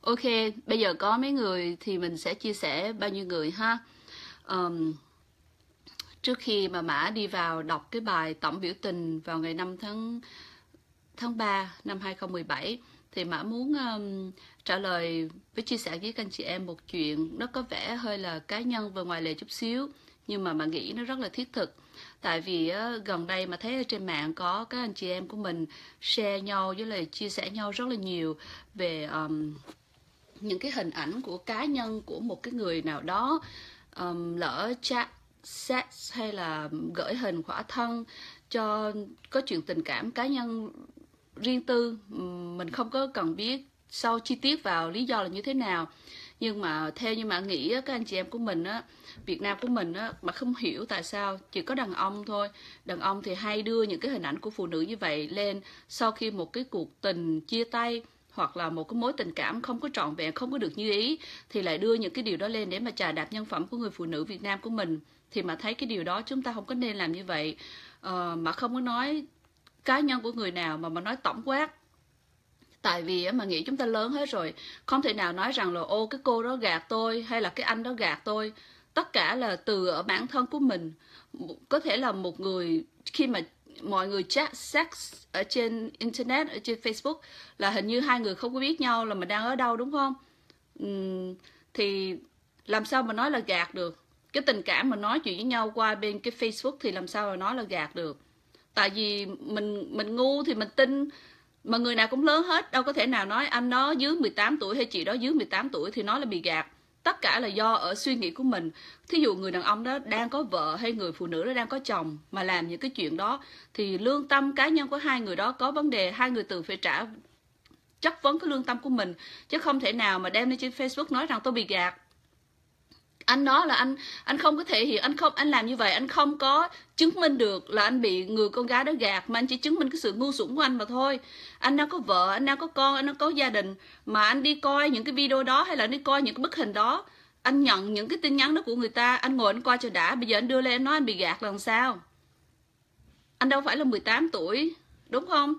Ok, bây giờ có mấy người thì mình sẽ chia sẻ bao nhiêu người ha. Um, trước khi mà Mã đi vào đọc cái bài tổng biểu tình vào ngày 5 tháng tháng 3 năm 2017 thì Mã muốn um, trả lời với chia sẻ với các anh chị em một chuyện nó có vẻ hơi là cá nhân và ngoài lề chút xíu nhưng mà Mã nghĩ nó rất là thiết thực. Tại vì uh, gần đây mà thấy ở trên mạng có các anh chị em của mình share nhau với lại chia sẻ nhau rất là nhiều về um, những cái hình ảnh của cá nhân của một cái người nào đó um, lỡ chat sex hay là gửi hình khỏa thân cho có chuyện tình cảm cá nhân riêng tư mình không có cần biết sâu chi tiết vào lý do là như thế nào nhưng mà theo như mà nghĩ các anh chị em của mình á Việt Nam của mình á mà không hiểu tại sao chỉ có đàn ông thôi đàn ông thì hay đưa những cái hình ảnh của phụ nữ như vậy lên sau khi một cái cuộc tình chia tay hoặc là một cái mối tình cảm không có trọn vẹn không có được như ý thì lại đưa những cái điều đó lên để mà trà đạp nhân phẩm của người phụ nữ Việt Nam của mình thì mà thấy cái điều đó chúng ta không có nên làm như vậy ờ, mà không có nói cá nhân của người nào mà mà nói tổng quát tại vì mà nghĩ chúng ta lớn hết rồi không thể nào nói rằng là ô cái cô đó gạt tôi hay là cái anh đó gạt tôi tất cả là từ ở bản thân của mình có thể là một người khi mà mọi người chat sex ở trên internet ở trên Facebook là hình như hai người không có biết nhau là mình đang ở đâu đúng không uhm, thì làm sao mà nói là gạt được cái tình cảm mà nói chuyện với nhau qua bên cái Facebook thì làm sao mà nói là gạt được tại vì mình mình ngu thì mình tin mà người nào cũng lớn hết đâu có thể nào nói anh nó dưới 18 tuổi hay chị đó dưới 18 tuổi thì nói là bị gạt tất cả là do ở suy nghĩ của mình thí dụ người đàn ông đó đang có vợ hay người phụ nữ đó đang có chồng mà làm những cái chuyện đó thì lương tâm cá nhân của hai người đó có vấn đề hai người tự phải trả chất vấn cái lương tâm của mình chứ không thể nào mà đem lên trên facebook nói rằng tôi bị gạt anh nói là anh anh không có thể hiện anh không anh làm như vậy anh không có chứng minh được là anh bị người con gái đó gạt mà anh chỉ chứng minh cái sự ngu xuẩn của anh mà thôi anh đang có vợ anh đang có con anh đang có gia đình mà anh đi coi những cái video đó hay là anh đi coi những cái bức hình đó anh nhận những cái tin nhắn đó của người ta anh ngồi anh coi cho đã bây giờ anh đưa lên anh nói anh bị gạt là làm sao anh đâu phải là 18 tuổi đúng không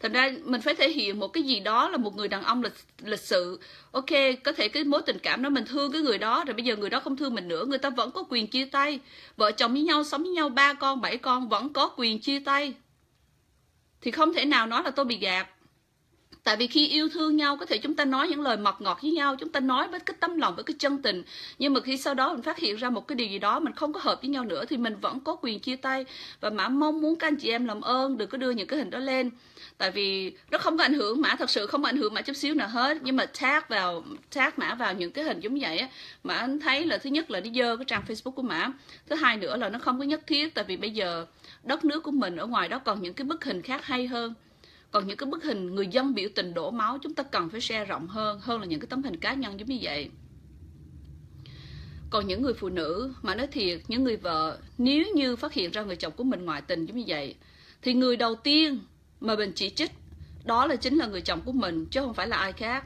thành ra mình phải thể hiện một cái gì đó là một người đàn ông lịch lịch sự ok có thể cái mối tình cảm đó mình thương cái người đó rồi bây giờ người đó không thương mình nữa người ta vẫn có quyền chia tay vợ chồng với nhau sống với nhau ba con bảy con vẫn có quyền chia tay thì không thể nào nói là tôi bị gạt tại vì khi yêu thương nhau có thể chúng ta nói những lời mật ngọt với nhau chúng ta nói với cái tâm lòng với cái chân tình nhưng mà khi sau đó mình phát hiện ra một cái điều gì đó mình không có hợp với nhau nữa thì mình vẫn có quyền chia tay và mã mong muốn các anh chị em làm ơn đừng có đưa những cái hình đó lên tại vì nó không có ảnh hưởng mã thật sự không có ảnh hưởng mã chút xíu nào hết nhưng mà tag vào tag mã vào những cái hình giống vậy á mã thấy là thứ nhất là nó dơ cái trang facebook của mã thứ hai nữa là nó không có nhất thiết tại vì bây giờ đất nước của mình ở ngoài đó còn những cái bức hình khác hay hơn còn những cái bức hình người dân biểu tình đổ máu chúng ta cần phải share rộng hơn hơn là những cái tấm hình cá nhân giống như vậy còn những người phụ nữ mà nói thiệt những người vợ nếu như phát hiện ra người chồng của mình ngoại tình giống như vậy thì người đầu tiên mà mình chỉ trích đó là chính là người chồng của mình chứ không phải là ai khác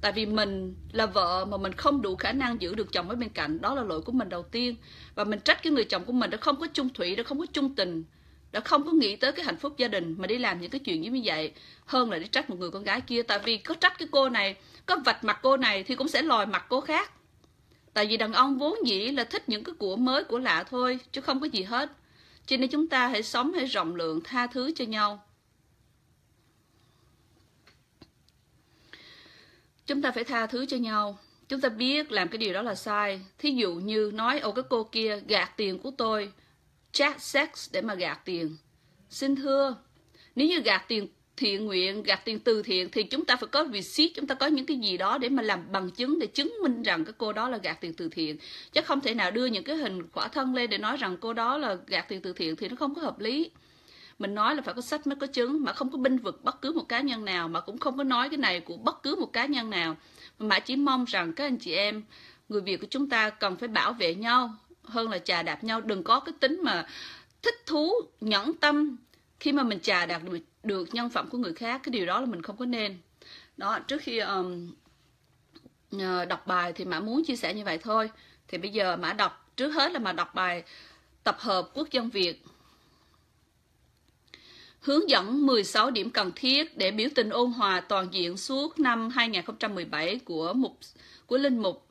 tại vì mình là vợ mà mình không đủ khả năng giữ được chồng ở bên cạnh đó là lỗi của mình đầu tiên và mình trách cái người chồng của mình đã không có chung thủy đã không có chung tình đã không có nghĩ tới cái hạnh phúc gia đình mà đi làm những cái chuyện như vậy hơn là đi trách một người con gái kia tại vì có trách cái cô này có vạch mặt cô này thì cũng sẽ lòi mặt cô khác tại vì đàn ông vốn dĩ là thích những cái của mới của lạ thôi chứ không có gì hết cho nên chúng ta hãy sống hãy rộng lượng tha thứ cho nhau chúng ta phải tha thứ cho nhau chúng ta biết làm cái điều đó là sai thí dụ như nói ô cái cô kia gạt tiền của tôi chat sex để mà gạt tiền xin thưa nếu như gạt tiền thiện nguyện gạt tiền từ thiện thì chúng ta phải có receipt chúng ta có những cái gì đó để mà làm bằng chứng để chứng minh rằng cái cô đó là gạt tiền từ thiện chứ không thể nào đưa những cái hình khỏa thân lên để nói rằng cô đó là gạt tiền từ thiện thì nó không có hợp lý mình nói là phải có sách mới có chứng mà không có binh vực bất cứ một cá nhân nào mà cũng không có nói cái này của bất cứ một cá nhân nào mà chỉ mong rằng các anh chị em người việt của chúng ta cần phải bảo vệ nhau hơn là trà đạp nhau đừng có cái tính mà thích thú nhẫn tâm khi mà mình trà đạp được, được nhân phẩm của người khác cái điều đó là mình không có nên đó trước khi um, đọc bài thì mã muốn chia sẻ như vậy thôi thì bây giờ mã đọc trước hết là mã đọc bài tập hợp quốc dân việt hướng dẫn 16 điểm cần thiết để biểu tình ôn hòa toàn diện suốt năm 2017 của mục của linh mục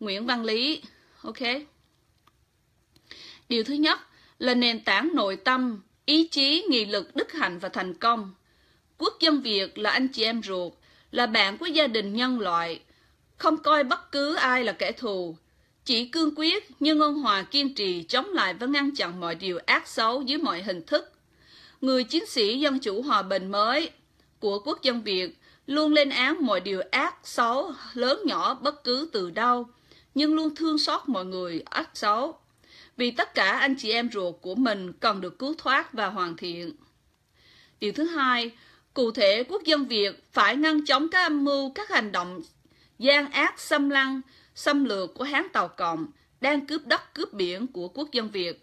Nguyễn Văn Lý. Ok. Điều thứ nhất là nền tảng nội tâm, ý chí, nghị lực, đức hạnh và thành công. Quốc dân Việt là anh chị em ruột, là bạn của gia đình nhân loại, không coi bất cứ ai là kẻ thù. Chỉ cương quyết nhưng ôn hòa kiên trì chống lại và ngăn chặn mọi điều ác xấu dưới mọi hình thức. Người chiến sĩ dân chủ hòa bình mới của quốc dân Việt luôn lên án mọi điều ác xấu lớn nhỏ bất cứ từ đâu, nhưng luôn thương xót mọi người ác xấu vì tất cả anh chị em ruột của mình cần được cứu thoát và hoàn thiện. Điều thứ hai, cụ thể quốc dân Việt phải ngăn chống các âm mưu, các hành động gian ác xâm lăng, xâm lược của Hán Tàu Cộng đang cướp đất cướp biển của quốc dân Việt,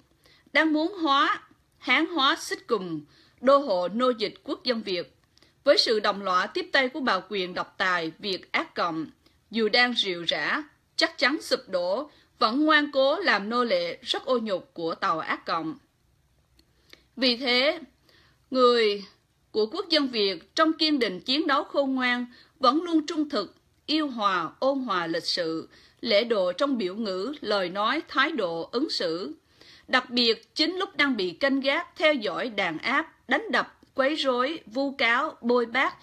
đang muốn hóa, Hán hóa xích cùng, đô hộ nô dịch quốc dân Việt. Với sự đồng lõa tiếp tay của bạo quyền độc tài Việt ác cộng, dù đang rượu rã, chắc chắn sụp đổ vẫn ngoan cố làm nô lệ rất ô nhục của tàu ác cộng. Vì thế, người của quốc dân Việt trong kiên định chiến đấu khôn ngoan vẫn luôn trung thực, yêu hòa, ôn hòa lịch sự, lễ độ trong biểu ngữ, lời nói, thái độ, ứng xử. Đặc biệt, chính lúc đang bị canh gác, theo dõi, đàn áp, đánh đập, quấy rối, vu cáo, bôi bác,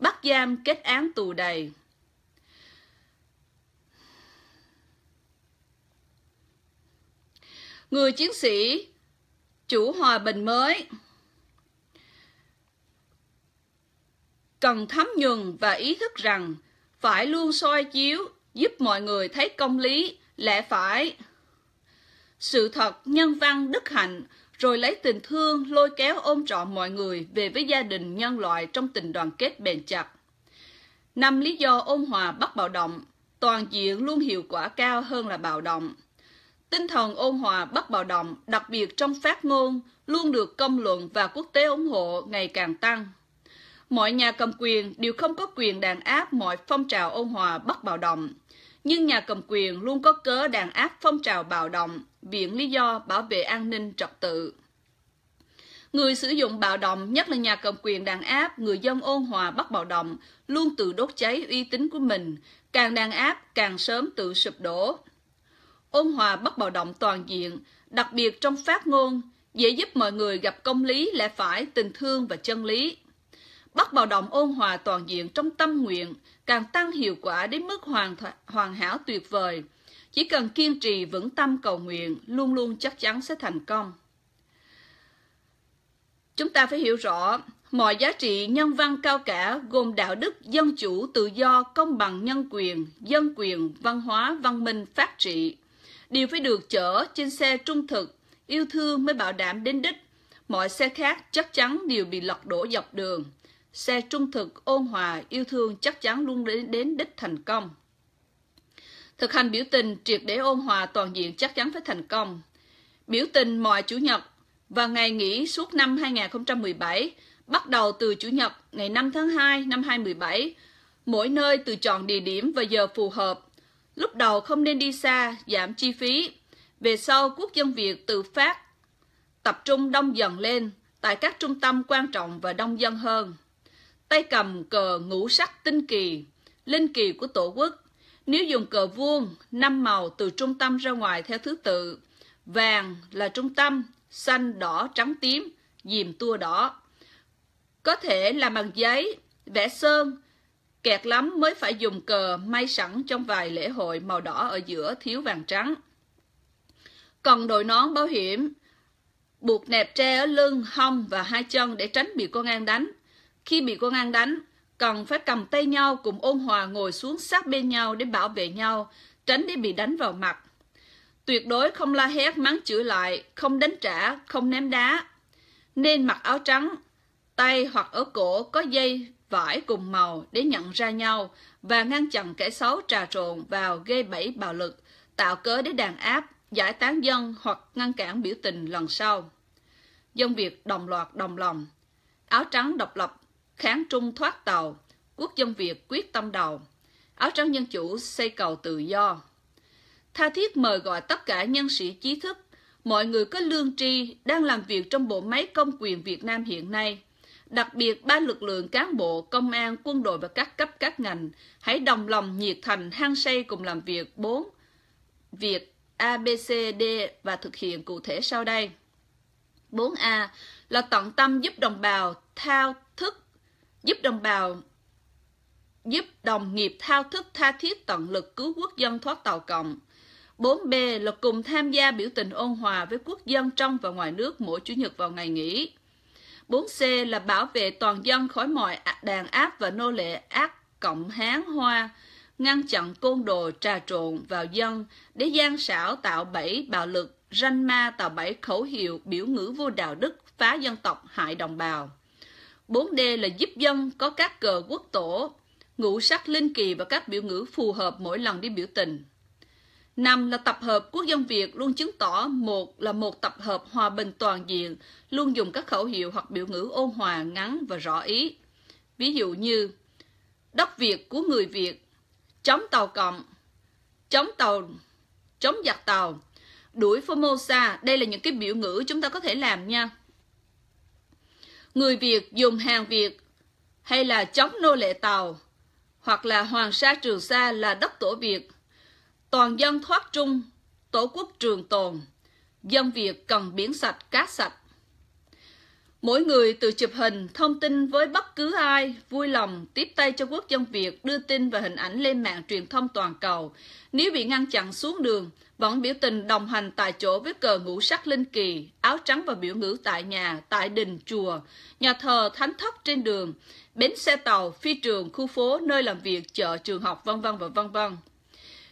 bắt giam, kết án tù đầy. người chiến sĩ chủ hòa bình mới cần thấm nhuần và ý thức rằng phải luôn soi chiếu giúp mọi người thấy công lý lẽ phải sự thật nhân văn đức hạnh rồi lấy tình thương lôi kéo ôm trọn mọi người về với gia đình nhân loại trong tình đoàn kết bền chặt năm lý do ôn hòa bắt bạo động toàn diện luôn hiệu quả cao hơn là bạo động Tinh thần ôn hòa bất bạo động, đặc biệt trong phát ngôn, luôn được công luận và quốc tế ủng hộ ngày càng tăng. Mọi nhà cầm quyền đều không có quyền đàn áp mọi phong trào ôn hòa bất bạo động, nhưng nhà cầm quyền luôn có cớ đàn áp phong trào bạo động, viện lý do bảo vệ an ninh trật tự. Người sử dụng bạo động, nhất là nhà cầm quyền đàn áp, người dân ôn hòa bất bạo động, luôn tự đốt cháy uy tín của mình, càng đàn áp càng sớm tự sụp đổ, ôn hòa bất bạo động toàn diện, đặc biệt trong phát ngôn, dễ giúp mọi người gặp công lý, lẽ phải, tình thương và chân lý. Bất bạo động ôn hòa toàn diện trong tâm nguyện càng tăng hiệu quả đến mức hoàn, hoàn hảo tuyệt vời. Chỉ cần kiên trì vững tâm cầu nguyện, luôn luôn chắc chắn sẽ thành công. Chúng ta phải hiểu rõ, mọi giá trị nhân văn cao cả gồm đạo đức, dân chủ, tự do, công bằng nhân quyền, dân quyền, văn hóa, văn minh, phát triển đều phải được chở trên xe trung thực, yêu thương mới bảo đảm đến đích. Mọi xe khác chắc chắn đều bị lật đổ dọc đường. Xe trung thực, ôn hòa, yêu thương chắc chắn luôn đến, đến đích thành công. Thực hành biểu tình triệt để ôn hòa toàn diện chắc chắn phải thành công. Biểu tình mọi Chủ nhật và ngày nghỉ suốt năm 2017, bắt đầu từ Chủ nhật ngày 5 tháng 2 năm 2017, mỗi nơi từ chọn địa điểm và giờ phù hợp Lúc đầu không nên đi xa, giảm chi phí. Về sau, quốc dân Việt tự phát, tập trung đông dần lên tại các trung tâm quan trọng và đông dân hơn. Tay cầm cờ ngũ sắc tinh kỳ, linh kỳ của tổ quốc. Nếu dùng cờ vuông, năm màu từ trung tâm ra ngoài theo thứ tự, vàng là trung tâm, xanh, đỏ, trắng, tím, dìm tua đỏ. Có thể là bằng giấy, vẽ sơn, Kẹt lắm mới phải dùng cờ may sẵn trong vài lễ hội màu đỏ ở giữa thiếu vàng trắng. Còn đội nón bảo hiểm, buộc nẹp tre ở lưng, hông và hai chân để tránh bị con an đánh. Khi bị con an đánh, cần phải cầm tay nhau cùng ôn hòa ngồi xuống sát bên nhau để bảo vệ nhau, tránh để bị đánh vào mặt. Tuyệt đối không la hét mắng chửi lại, không đánh trả, không ném đá. Nên mặc áo trắng, tay hoặc ở cổ có dây vải cùng màu để nhận ra nhau và ngăn chặn kẻ xấu trà trộn vào gây bẫy bạo lực, tạo cớ để đàn áp, giải tán dân hoặc ngăn cản biểu tình lần sau. Dân Việt đồng loạt đồng lòng, áo trắng độc lập, kháng trung thoát tàu, quốc dân Việt quyết tâm đầu, áo trắng dân chủ xây cầu tự do. Tha thiết mời gọi tất cả nhân sĩ trí thức, mọi người có lương tri đang làm việc trong bộ máy công quyền Việt Nam hiện nay Đặc biệt, ba lực lượng cán bộ, công an, quân đội và các cấp các ngành hãy đồng lòng nhiệt thành hăng say cùng làm việc 4. Việc ABCD và thực hiện cụ thể sau đây. 4A là tận tâm giúp đồng bào thao thức, giúp đồng bào giúp đồng nghiệp thao thức tha thiết tận lực cứu quốc dân thoát tàu cộng. 4B là cùng tham gia biểu tình ôn hòa với quốc dân trong và ngoài nước mỗi Chủ nhật vào ngày nghỉ. 4C là bảo vệ toàn dân khỏi mọi đàn áp và nô lệ ác cộng Hán Hoa, ngăn chặn côn đồ trà trộn vào dân, để gian xảo tạo bẫy bạo lực, ranh ma tạo bẫy khẩu hiệu biểu ngữ vô đạo đức, phá dân tộc, hại đồng bào. 4D là giúp dân có các cờ quốc tổ, ngũ sắc linh kỳ và các biểu ngữ phù hợp mỗi lần đi biểu tình. Năm là tập hợp quốc dân Việt luôn chứng tỏ một là một tập hợp hòa bình toàn diện, luôn dùng các khẩu hiệu hoặc biểu ngữ ôn hòa, ngắn và rõ ý. Ví dụ như Đất Việt của người Việt, chống tàu cộng, chống tàu, chống giặc tàu, đuổi Formosa, đây là những cái biểu ngữ chúng ta có thể làm nha. Người Việt dùng hàng Việt hay là chống nô lệ tàu, hoặc là Hoàng Sa Trường Sa là đất tổ Việt, Toàn dân thoát trung, tổ quốc trường tồn, dân Việt cần biển sạch cá sạch. Mỗi người tự chụp hình, thông tin với bất cứ ai, vui lòng tiếp tay cho quốc dân Việt đưa tin và hình ảnh lên mạng truyền thông toàn cầu. Nếu bị ngăn chặn xuống đường, vẫn biểu tình đồng hành tại chỗ với cờ ngũ sắc linh kỳ, áo trắng và biểu ngữ tại nhà, tại đình, chùa, nhà thờ, thánh thất trên đường, bến xe tàu, phi trường, khu phố, nơi làm việc, chợ, trường học, vân vân và vân vân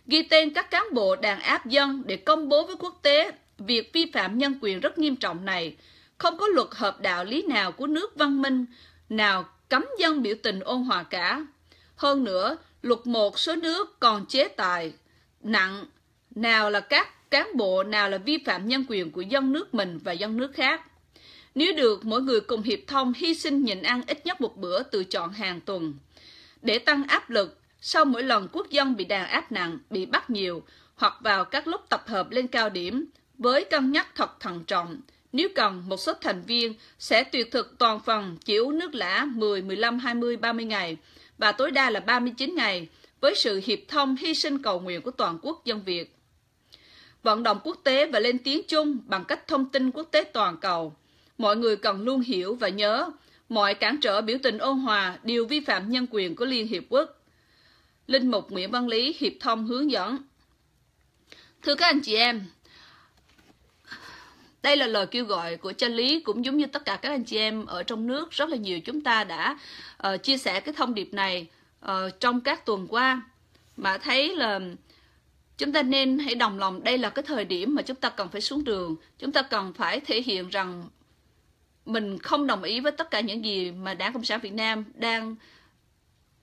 ghi tên các cán bộ đàn áp dân để công bố với quốc tế việc vi phạm nhân quyền rất nghiêm trọng này. Không có luật hợp đạo lý nào của nước văn minh nào cấm dân biểu tình ôn hòa cả. Hơn nữa, luật một số nước còn chế tài nặng nào là các cán bộ nào là vi phạm nhân quyền của dân nước mình và dân nước khác. Nếu được, mỗi người cùng hiệp thông hy sinh nhịn ăn ít nhất một bữa từ chọn hàng tuần. Để tăng áp lực sau mỗi lần quốc dân bị đàn áp nặng, bị bắt nhiều, hoặc vào các lúc tập hợp lên cao điểm, với cân nhắc thật thận trọng, nếu cần, một số thành viên sẽ tuyệt thực toàn phần chỉ uống nước lã 10, 15, 20, 30 ngày và tối đa là 39 ngày với sự hiệp thông hy sinh cầu nguyện của toàn quốc dân Việt. Vận động quốc tế và lên tiếng chung bằng cách thông tin quốc tế toàn cầu. Mọi người cần luôn hiểu và nhớ, mọi cản trở biểu tình ôn hòa đều vi phạm nhân quyền của Liên Hiệp Quốc. Linh Mục Nguyễn Văn Lý hiệp thông hướng dẫn. Thưa các anh chị em, đây là lời kêu gọi của chân lý cũng giống như tất cả các anh chị em ở trong nước rất là nhiều chúng ta đã uh, chia sẻ cái thông điệp này uh, trong các tuần qua mà thấy là chúng ta nên hãy đồng lòng đây là cái thời điểm mà chúng ta cần phải xuống đường chúng ta cần phải thể hiện rằng mình không đồng ý với tất cả những gì mà đảng cộng sản việt nam đang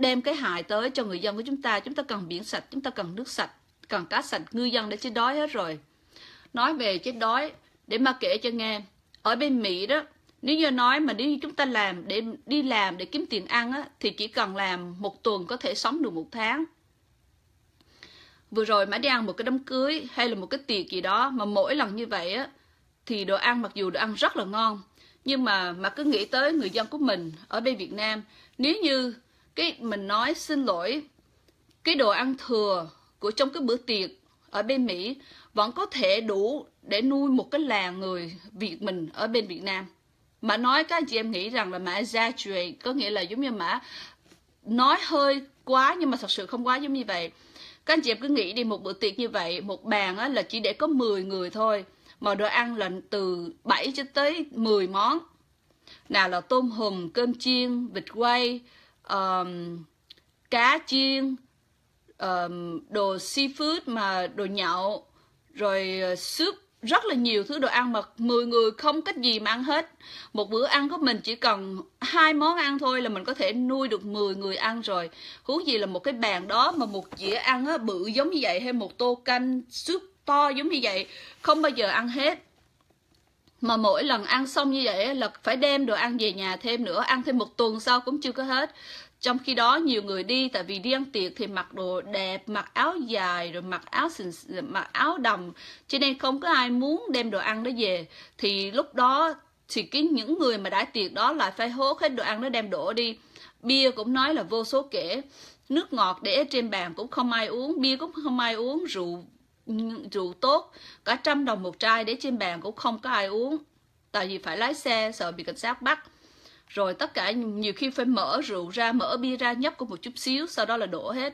đem cái hại tới cho người dân của chúng ta chúng ta cần biển sạch chúng ta cần nước sạch cần cá sạch ngư dân đã chết đói hết rồi nói về chết đói để mà kể cho nghe ở bên mỹ đó nếu như nói mà nếu như chúng ta làm để đi làm để kiếm tiền ăn á, thì chỉ cần làm một tuần có thể sống được một tháng vừa rồi mà đi ăn một cái đám cưới hay là một cái tiệc gì đó mà mỗi lần như vậy á thì đồ ăn mặc dù đồ ăn rất là ngon nhưng mà mà cứ nghĩ tới người dân của mình ở bên Việt Nam nếu như cái mình nói xin lỗi cái đồ ăn thừa của trong cái bữa tiệc ở bên Mỹ vẫn có thể đủ để nuôi một cái làng người Việt mình ở bên Việt Nam mà nói các anh chị em nghĩ rằng là mã exaggerate có nghĩa là giống như mã nói hơi quá nhưng mà thật sự không quá giống như vậy các anh chị em cứ nghĩ đi một bữa tiệc như vậy một bàn á, là chỉ để có 10 người thôi mà đồ ăn là từ 7 cho tới 10 món nào là tôm hùm cơm chiên vịt quay um, cá chiên um, đồ seafood mà đồ nhậu rồi uh, súp rất là nhiều thứ đồ ăn mà 10 người không cách gì mà ăn hết. Một bữa ăn của mình chỉ cần hai món ăn thôi là mình có thể nuôi được 10 người ăn rồi. Huống gì là một cái bàn đó mà một dĩa ăn á, bự giống như vậy hay một tô canh súp to giống như vậy không bao giờ ăn hết. Mà mỗi lần ăn xong như vậy là phải đem đồ ăn về nhà thêm nữa, ăn thêm một tuần sau cũng chưa có hết. Trong khi đó nhiều người đi tại vì đi ăn tiệc thì mặc đồ đẹp, mặc áo dài rồi mặc áo xình, mặc áo đầm cho nên không có ai muốn đem đồ ăn đó về. Thì lúc đó thì cái những người mà đã tiệc đó lại phải hốt hết đồ ăn đó đem đổ đi. Bia cũng nói là vô số kể. Nước ngọt để trên bàn cũng không ai uống, bia cũng không ai uống, rượu rượu tốt cả trăm đồng một chai để trên bàn cũng không có ai uống tại vì phải lái xe sợ bị cảnh sát bắt rồi tất cả nhiều khi phải mở rượu ra mở bia ra nhấp có một chút xíu sau đó là đổ hết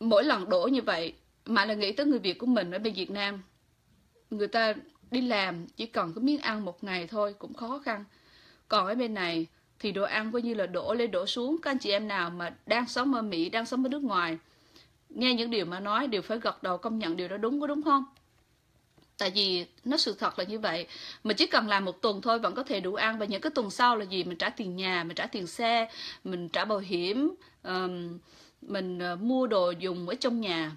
mỗi lần đổ như vậy mà là nghĩ tới người việt của mình ở bên việt nam người ta đi làm chỉ cần có miếng ăn một ngày thôi cũng khó khăn còn ở bên này thì đồ ăn coi như là đổ lên đổ xuống các anh chị em nào mà đang sống ở mỹ đang sống ở nước ngoài nghe những điều mà nói đều phải gật đầu công nhận điều đó đúng có đúng không tại vì nó sự thật là như vậy mình chỉ cần làm một tuần thôi vẫn có thể đủ ăn và những cái tuần sau là gì mình trả tiền nhà mình trả tiền xe mình trả bảo hiểm um, mình uh, mua đồ dùng ở trong nhà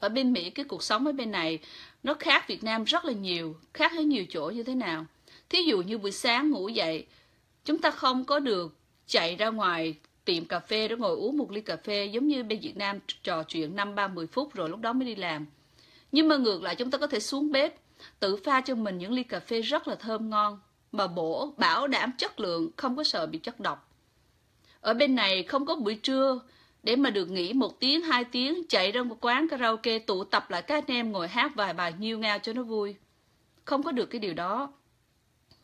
ở bên mỹ cái cuộc sống ở bên này nó khác việt nam rất là nhiều khác ở nhiều chỗ như thế nào thí dụ như buổi sáng ngủ dậy chúng ta không có được chạy ra ngoài tiệm cà phê để ngồi uống một ly cà phê giống như bên Việt Nam trò chuyện năm ba 30 phút rồi lúc đó mới đi làm nhưng mà ngược lại chúng ta có thể xuống bếp, tự pha cho mình những ly cà phê rất là thơm ngon, mà bổ, bảo đảm chất lượng, không có sợ bị chất độc. Ở bên này không có buổi trưa, để mà được nghỉ một tiếng, hai tiếng, chạy ra một quán karaoke tụ tập lại các anh em ngồi hát vài bài nhiêu ngao cho nó vui. Không có được cái điều đó.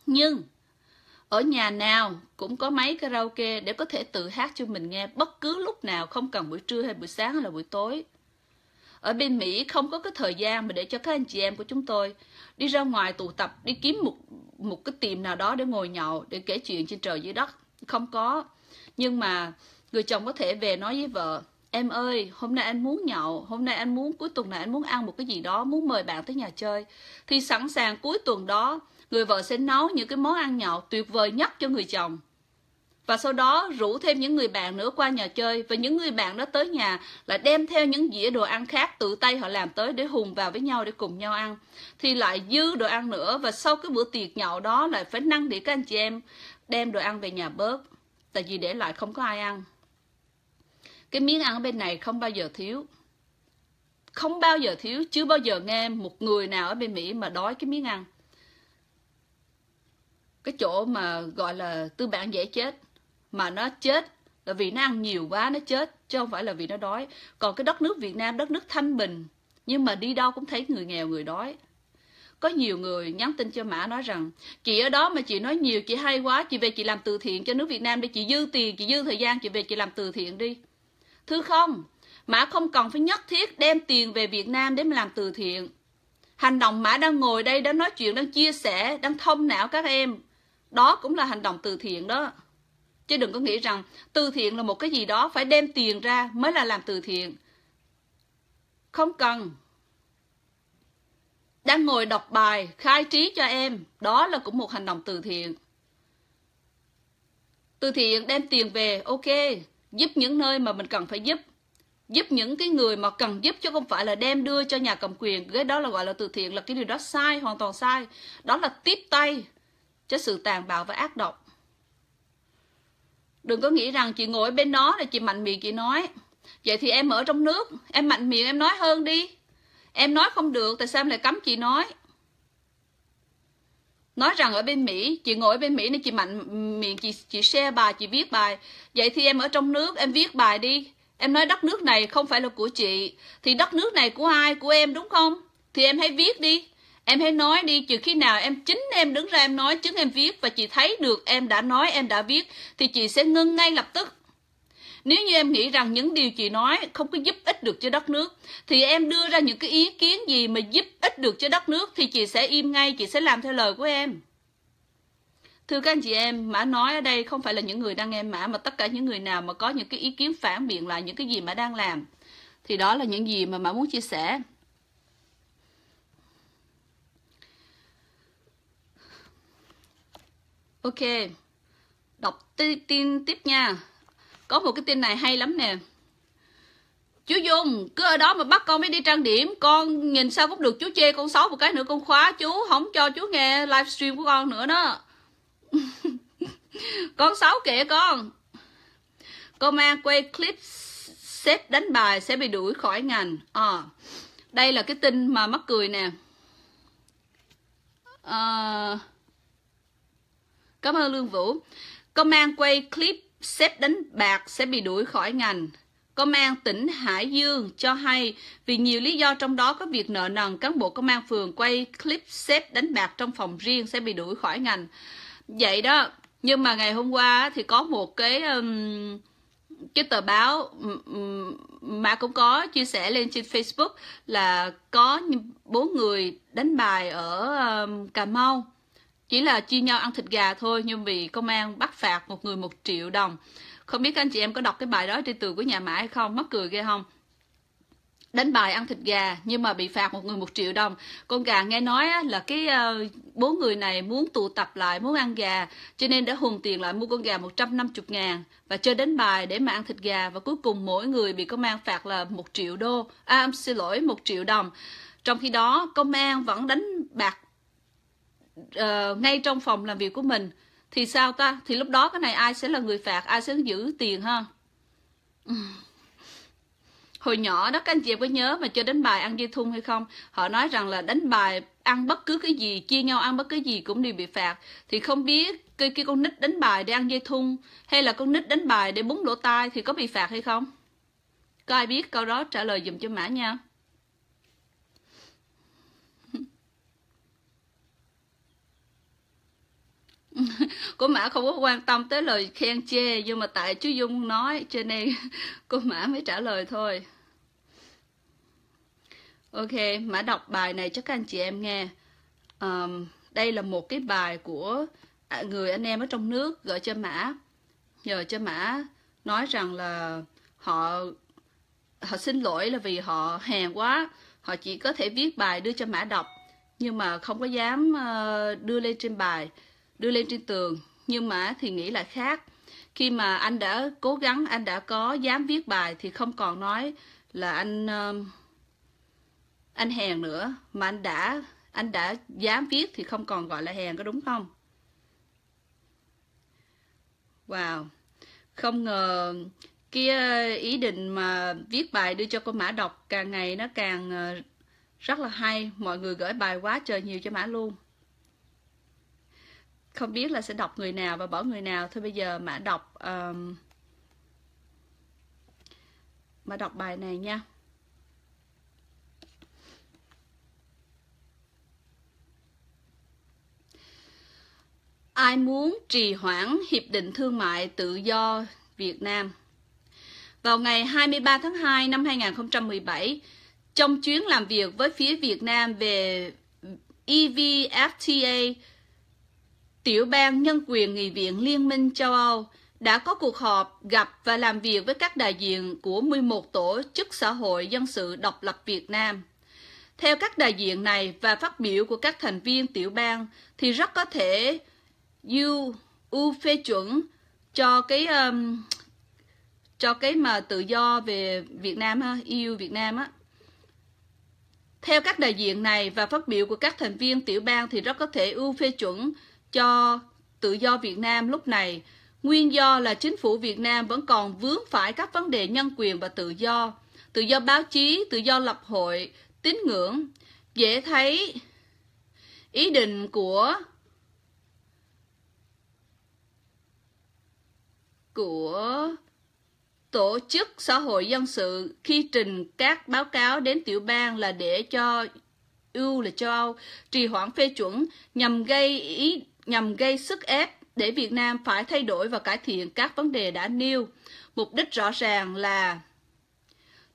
Nhưng, ở nhà nào cũng có máy karaoke để có thể tự hát cho mình nghe bất cứ lúc nào, không cần buổi trưa hay buổi sáng hay là buổi tối. Ở bên Mỹ không có cái thời gian mà để cho các anh chị em của chúng tôi đi ra ngoài tụ tập, đi kiếm một một cái tiệm nào đó để ngồi nhậu, để kể chuyện trên trời dưới đất. Không có. Nhưng mà người chồng có thể về nói với vợ, em ơi, hôm nay anh muốn nhậu, hôm nay anh muốn cuối tuần này anh muốn ăn một cái gì đó, muốn mời bạn tới nhà chơi. Thì sẵn sàng cuối tuần đó, người vợ sẽ nấu những cái món ăn nhậu tuyệt vời nhất cho người chồng và sau đó rủ thêm những người bạn nữa qua nhà chơi và những người bạn đó tới nhà lại đem theo những dĩa đồ ăn khác tự tay họ làm tới để hùng vào với nhau để cùng nhau ăn thì lại dư đồ ăn nữa và sau cái bữa tiệc nhậu đó lại phải năn để các anh chị em đem đồ ăn về nhà bớt tại vì để lại không có ai ăn cái miếng ăn ở bên này không bao giờ thiếu không bao giờ thiếu chứ bao giờ nghe một người nào ở bên mỹ mà đói cái miếng ăn cái chỗ mà gọi là tư bản dễ chết mà nó chết là vì nó ăn nhiều quá nó chết chứ không phải là vì nó đói còn cái đất nước việt nam đất nước thanh bình nhưng mà đi đâu cũng thấy người nghèo người đói có nhiều người nhắn tin cho mã nói rằng chị ở đó mà chị nói nhiều chị hay quá chị về chị làm từ thiện cho nước việt nam đi chị dư tiền chị dư thời gian chị về chị làm từ thiện đi thứ không mã không cần phải nhất thiết đem tiền về việt nam để mà làm từ thiện hành động mã đang ngồi đây đang nói chuyện đang chia sẻ đang thông não các em đó cũng là hành động từ thiện đó Chứ đừng có nghĩ rằng từ thiện là một cái gì đó phải đem tiền ra mới là làm từ thiện. Không cần. Đang ngồi đọc bài, khai trí cho em, đó là cũng một hành động từ thiện. Từ thiện đem tiền về, ok, giúp những nơi mà mình cần phải giúp. Giúp những cái người mà cần giúp chứ không phải là đem đưa cho nhà cầm quyền. Cái đó là gọi là từ thiện, là cái điều đó sai, hoàn toàn sai. Đó là tiếp tay cho sự tàn bạo và ác độc đừng có nghĩ rằng chị ngồi bên đó là chị mạnh miệng chị nói vậy thì em ở trong nước em mạnh miệng em nói hơn đi em nói không được tại sao em lại cấm chị nói nói rằng ở bên mỹ chị ngồi ở bên mỹ nên chị mạnh miệng chị chị share bài chị viết bài vậy thì em ở trong nước em viết bài đi em nói đất nước này không phải là của chị thì đất nước này của ai của em đúng không thì em hãy viết đi Em hãy nói đi, trừ khi nào em chính em đứng ra em nói, chứng em viết và chị thấy được em đã nói, em đã viết, thì chị sẽ ngưng ngay lập tức. Nếu như em nghĩ rằng những điều chị nói không có giúp ích được cho đất nước, thì em đưa ra những cái ý kiến gì mà giúp ích được cho đất nước thì chị sẽ im ngay, chị sẽ làm theo lời của em. Thưa các anh chị em, Mã nói ở đây không phải là những người đang nghe Mã mà tất cả những người nào mà có những cái ý kiến phản biện lại những cái gì Mã đang làm. Thì đó là những gì mà Mã muốn chia sẻ. Ok Đọc tin tiếp nha Có một cái tin này hay lắm nè Chú Dung cứ ở đó mà bắt con mới đi trang điểm Con nhìn sao cũng được chú chê con xấu một cái nữa con khóa chú Không cho chú nghe livestream của con nữa đó Con xấu kìa con Công an quay clip sếp đánh bài sẽ bị đuổi khỏi ngành à, Đây là cái tin mà mắc cười nè à, Cảm ơn Lương Vũ. Công an quay clip xếp đánh bạc sẽ bị đuổi khỏi ngành. Công an tỉnh Hải Dương cho hay vì nhiều lý do trong đó có việc nợ nần cán bộ công an phường quay clip xếp đánh bạc trong phòng riêng sẽ bị đuổi khỏi ngành. Vậy đó, nhưng mà ngày hôm qua thì có một cái um, cái tờ báo mà cũng có chia sẻ lên trên Facebook là có bốn người đánh bài ở um, Cà Mau chỉ là chia nhau ăn thịt gà thôi nhưng vì công an bắt phạt một người một triệu đồng không biết anh chị em có đọc cái bài đó trên tường của nhà mã hay không mắc cười ghê không đánh bài ăn thịt gà nhưng mà bị phạt một người một triệu đồng con gà nghe nói là cái ờ, bốn người này muốn tụ tập lại muốn ăn gà cho nên đã hùn tiền lại mua con gà 150 ngàn và chơi đánh bài để mà ăn thịt gà và cuối cùng mỗi người bị công an phạt là một triệu đô à, xin lỗi một triệu đồng trong khi đó công an vẫn đánh bạc uh, ngay trong phòng làm việc của mình thì sao ta thì lúc đó cái này ai sẽ là người phạt ai sẽ giữ tiền ha hồi nhỏ đó các anh chị có nhớ mà chơi đánh bài ăn dây thun hay không họ nói rằng là đánh bài ăn bất cứ cái gì chia nhau ăn bất cứ gì cũng đều bị phạt thì không biết cái, cái con nít đánh bài để ăn dây thun hay là con nít đánh bài để búng lỗ tai thì có bị phạt hay không có ai biết câu đó trả lời dùm cho mã nha cô mã không có quan tâm tới lời khen chê nhưng mà tại chú dung nói cho nên cô mã mới trả lời thôi ok mã đọc bài này cho các anh chị em nghe um, đây là một cái bài của à, người anh em ở trong nước gửi cho mã nhờ cho mã nói rằng là họ họ xin lỗi là vì họ hèn quá họ chỉ có thể viết bài đưa cho mã đọc nhưng mà không có dám ờ, đưa lên trên bài đưa lên trên tường nhưng mà thì nghĩ là khác khi mà anh đã cố gắng anh đã có dám viết bài thì không còn nói là anh um, anh hèn nữa mà anh đã anh đã dám viết thì không còn gọi là hèn có đúng không wow không ngờ cái uh, ý định mà viết bài đưa cho cô mã đọc càng ngày nó càng uh, rất là hay mọi người gửi bài quá trời nhiều cho mã luôn không biết là sẽ đọc người nào và bỏ người nào thôi bây giờ mã đọc um, mã đọc bài này nha ai muốn trì hoãn hiệp định thương mại tự do Việt Nam vào ngày 23 tháng 2 năm 2017 trong chuyến làm việc với phía Việt Nam về EVFTA tiểu ban nhân quyền nghị viện Liên minh châu Âu đã có cuộc họp gặp và làm việc với các đại diện của 11 tổ chức xã hội dân sự độc lập Việt Nam. Theo các đại diện này và phát biểu của các thành viên tiểu bang thì rất có thể eu U phê chuẩn cho cái um, cho cái mà tự do về Việt Nam ha, EU Việt Nam á. Theo các đại diện này và phát biểu của các thành viên tiểu bang thì rất có thể eu phê chuẩn cho tự do Việt Nam lúc này. Nguyên do là chính phủ Việt Nam vẫn còn vướng phải các vấn đề nhân quyền và tự do, tự do báo chí, tự do lập hội, tín ngưỡng. Dễ thấy ý định của của tổ chức xã hội dân sự khi trình các báo cáo đến tiểu bang là để cho ưu là châu Âu trì hoãn phê chuẩn nhằm gây ý nhằm gây sức ép để Việt Nam phải thay đổi và cải thiện các vấn đề đã nêu. Mục đích rõ ràng là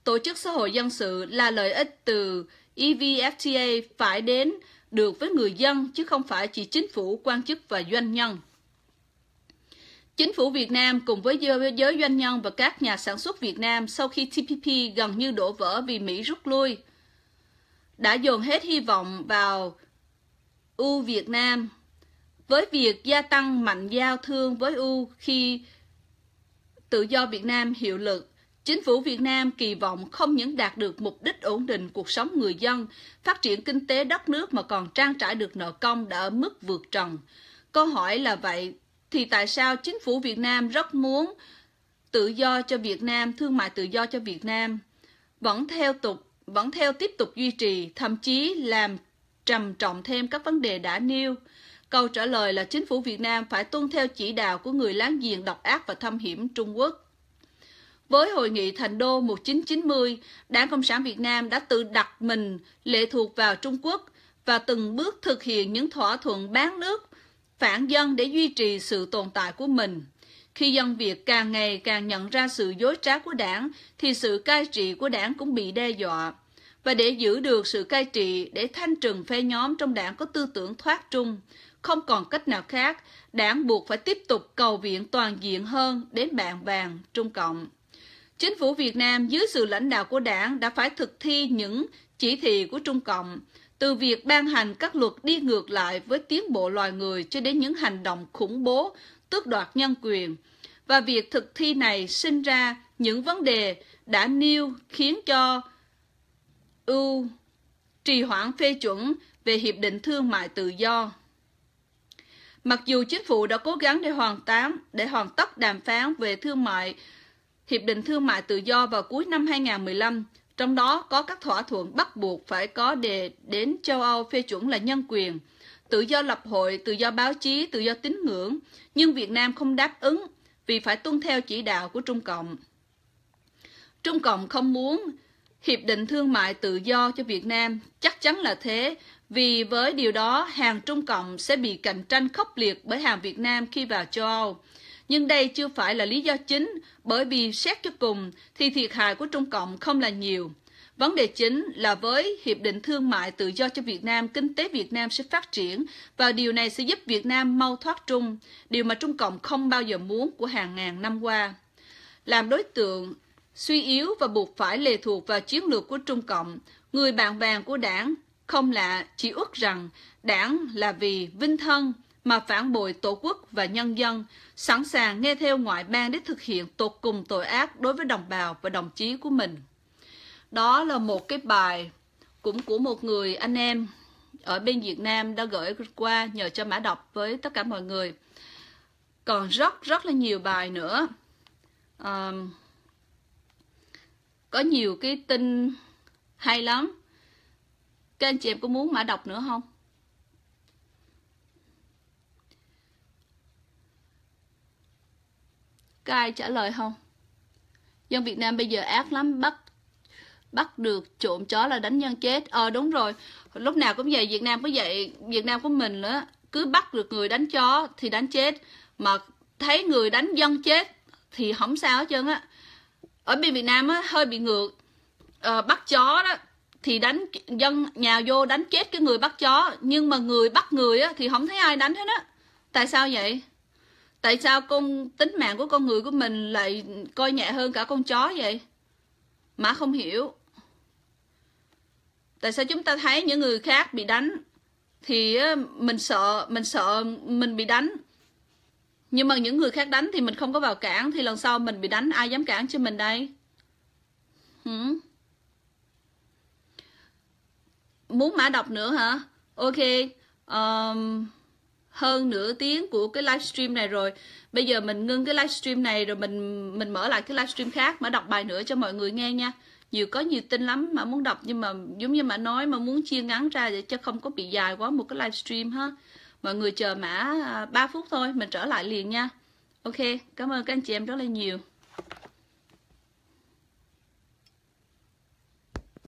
tổ chức xã hội dân sự là lợi ích từ EVFTA phải đến được với người dân chứ không phải chỉ chính phủ, quan chức và doanh nhân. Chính phủ Việt Nam cùng với giới doanh nhân và các nhà sản xuất Việt Nam sau khi TPP gần như đổ vỡ vì Mỹ rút lui, đã dồn hết hy vọng vào U Việt Nam với việc gia tăng mạnh giao thương với U khi tự do Việt Nam hiệu lực. Chính phủ Việt Nam kỳ vọng không những đạt được mục đích ổn định cuộc sống người dân, phát triển kinh tế đất nước mà còn trang trải được nợ công đã ở mức vượt trần. Câu hỏi là vậy, thì tại sao chính phủ Việt Nam rất muốn tự do cho Việt Nam, thương mại tự do cho Việt Nam, vẫn theo tục vẫn theo tiếp tục duy trì, thậm chí làm trầm trọng thêm các vấn đề đã nêu. Câu trả lời là chính phủ Việt Nam phải tuân theo chỉ đạo của người láng giềng độc ác và thâm hiểm Trung Quốc. Với hội nghị Thành Đô 1990, Đảng Cộng sản Việt Nam đã tự đặt mình lệ thuộc vào Trung Quốc và từng bước thực hiện những thỏa thuận bán nước, phản dân để duy trì sự tồn tại của mình. Khi dân Việt càng ngày càng nhận ra sự dối trá của đảng, thì sự cai trị của đảng cũng bị đe dọa. Và để giữ được sự cai trị, để thanh trừng phe nhóm trong đảng có tư tưởng thoát trung, không còn cách nào khác, đảng buộc phải tiếp tục cầu viện toàn diện hơn đến bạn vàng Trung Cộng. Chính phủ Việt Nam dưới sự lãnh đạo của đảng đã phải thực thi những chỉ thị của Trung Cộng, từ việc ban hành các luật đi ngược lại với tiến bộ loài người cho đến những hành động khủng bố, tước đoạt nhân quyền. Và việc thực thi này sinh ra những vấn đề đã nêu khiến cho ưu trì hoãn phê chuẩn về Hiệp định Thương mại Tự do Mặc dù chính phủ đã cố gắng để hoàn tám, để hoàn tất đàm phán về thương mại, hiệp định thương mại tự do vào cuối năm 2015, trong đó có các thỏa thuận bắt buộc phải có đề đến châu Âu phê chuẩn là nhân quyền, tự do lập hội, tự do báo chí, tự do tín ngưỡng, nhưng Việt Nam không đáp ứng vì phải tuân theo chỉ đạo của Trung Cộng. Trung Cộng không muốn hiệp định thương mại tự do cho Việt Nam, chắc chắn là thế, vì với điều đó, hàng Trung Cộng sẽ bị cạnh tranh khốc liệt bởi hàng Việt Nam khi vào châu Âu. Nhưng đây chưa phải là lý do chính, bởi vì xét cho cùng thì thiệt hại của Trung Cộng không là nhiều. Vấn đề chính là với Hiệp định Thương mại Tự do cho Việt Nam, kinh tế Việt Nam sẽ phát triển và điều này sẽ giúp Việt Nam mau thoát Trung, điều mà Trung Cộng không bao giờ muốn của hàng ngàn năm qua. Làm đối tượng suy yếu và buộc phải lệ thuộc vào chiến lược của Trung Cộng, người bạn vàng của đảng không lạ chỉ ước rằng đảng là vì vinh thân mà phản bội tổ quốc và nhân dân, sẵn sàng nghe theo ngoại bang để thực hiện tột cùng tội ác đối với đồng bào và đồng chí của mình. Đó là một cái bài cũng của một người anh em ở bên Việt Nam đã gửi qua nhờ cho Mã đọc với tất cả mọi người. Còn rất rất là nhiều bài nữa. à, có nhiều cái tin hay lắm các anh chị em có muốn mã đọc nữa không? Có ai trả lời không? Dân Việt Nam bây giờ ác lắm, bắt bắt được trộm chó là đánh nhân chết. Ờ à, đúng rồi, lúc nào cũng vậy, Việt Nam có vậy, Việt Nam của mình nữa. Cứ bắt được người đánh chó thì đánh chết, mà thấy người đánh dân chết thì không sao hết trơn á. Ở bên Việt Nam á, hơi bị ngược, à, bắt chó đó thì đánh dân nhào vô đánh chết cái người bắt chó nhưng mà người bắt người á, thì không thấy ai đánh hết á tại sao vậy tại sao con tính mạng của con người của mình lại coi nhẹ hơn cả con chó vậy mà không hiểu tại sao chúng ta thấy những người khác bị đánh thì mình sợ mình sợ mình bị đánh nhưng mà những người khác đánh thì mình không có vào cản thì lần sau mình bị đánh ai dám cản cho mình đây ừ muốn mã đọc nữa hả ok um, hơn nửa tiếng của cái livestream này rồi bây giờ mình ngưng cái livestream này rồi mình mình mở lại cái livestream khác mã đọc bài nữa cho mọi người nghe nha nhiều có nhiều tin lắm mà muốn đọc nhưng mà giống như mà nói mà muốn chia ngắn ra để cho không có bị dài quá một cái livestream ha mọi người chờ mã 3 à, phút thôi mình trở lại liền nha ok cảm ơn các anh chị em rất là nhiều